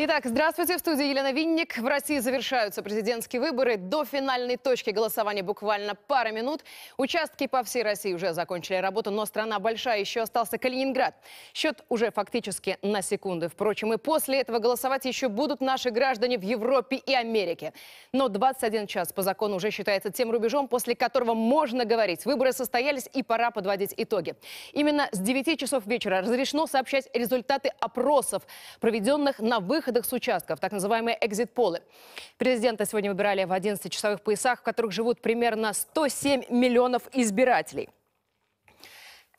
Итак, здравствуйте. В студии Елена Винник. В России завершаются президентские выборы. До финальной точки голосования буквально пара минут. Участки по всей России уже закончили работу, но страна большая, еще остался Калининград. Счет уже фактически на секунды. Впрочем, и после этого голосовать еще будут наши граждане в Европе и Америке. Но 21 час по закону уже считается тем рубежом, после которого можно говорить. Выборы состоялись и пора подводить итоги. Именно с 9 часов вечера разрешено сообщать результаты опросов, проведенных на выборах выходах с участков, так называемые экзит-полы. Президента сегодня выбирали в 11 часовых поясах, в которых живут примерно 107 миллионов избирателей.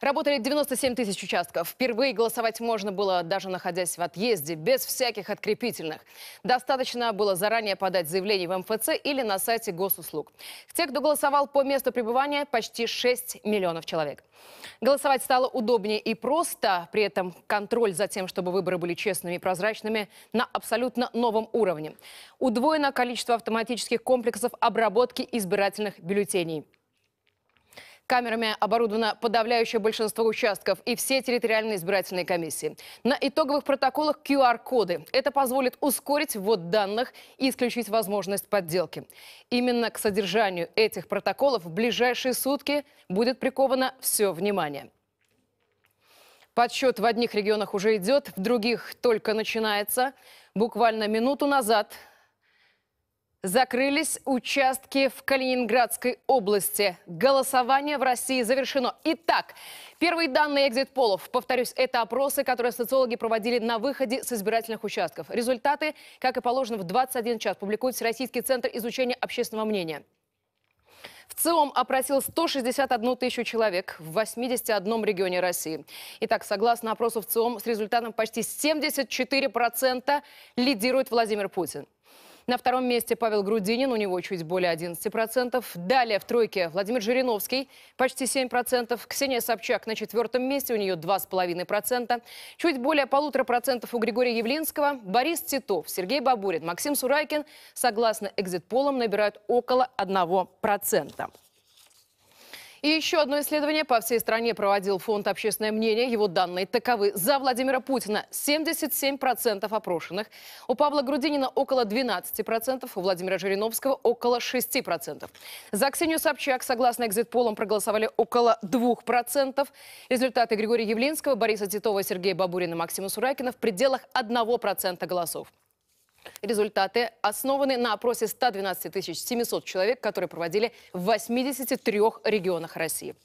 Работали 97 тысяч участков. Впервые голосовать можно было, даже находясь в отъезде, без всяких открепительных. Достаточно было заранее подать заявление в МФЦ или на сайте госуслуг. Те, кто голосовал по месту пребывания, почти 6 миллионов человек. Голосовать стало удобнее и просто. При этом контроль за тем, чтобы выборы были честными и прозрачными, на абсолютно новом уровне. Удвоено количество автоматических комплексов обработки избирательных бюллетеней. Камерами оборудовано подавляющее большинство участков и все территориальные избирательные комиссии. На итоговых протоколах QR-коды. Это позволит ускорить ввод данных и исключить возможность подделки. Именно к содержанию этих протоколов в ближайшие сутки будет приковано все внимание. Подсчет в одних регионах уже идет, в других только начинается. Буквально минуту назад Закрылись участки в Калининградской области. Голосование в России завершено. Итак, первые данные экзит-полов. Повторюсь, это опросы, которые социологи проводили на выходе с избирательных участков. Результаты, как и положено, в 21 час публикует Всероссийский центр изучения общественного мнения. В ЦИОМ опросил 161 тысячу человек в 81 регионе России. Итак, согласно опросу в ЦИОМ, с результатом почти 74% лидирует Владимир Путин. На втором месте Павел Грудинин, у него чуть более 11%. Далее в тройке Владимир Жириновский, почти 7%. Ксения Собчак на четвертом месте, у нее 2,5%. Чуть более полутора процентов у Григория Явлинского. Борис Титов, Сергей Бабурин, Максим Сурайкин, согласно экзит-полам, набирают около 1%. И еще одно исследование по всей стране проводил фонд «Общественное мнение». Его данные таковы. За Владимира Путина 77% опрошенных. У Павла Грудинина около 12%. У Владимира Жириновского около 6%. За Ксению Собчак, согласно экзит-полам, проголосовали около 2%. Результаты Григория Явлинского, Бориса Титова, Сергея Бабурина, Максима Суракина в пределах 1% голосов. Результаты основаны на опросе 112 700 человек, которые проводили в 83 регионах России.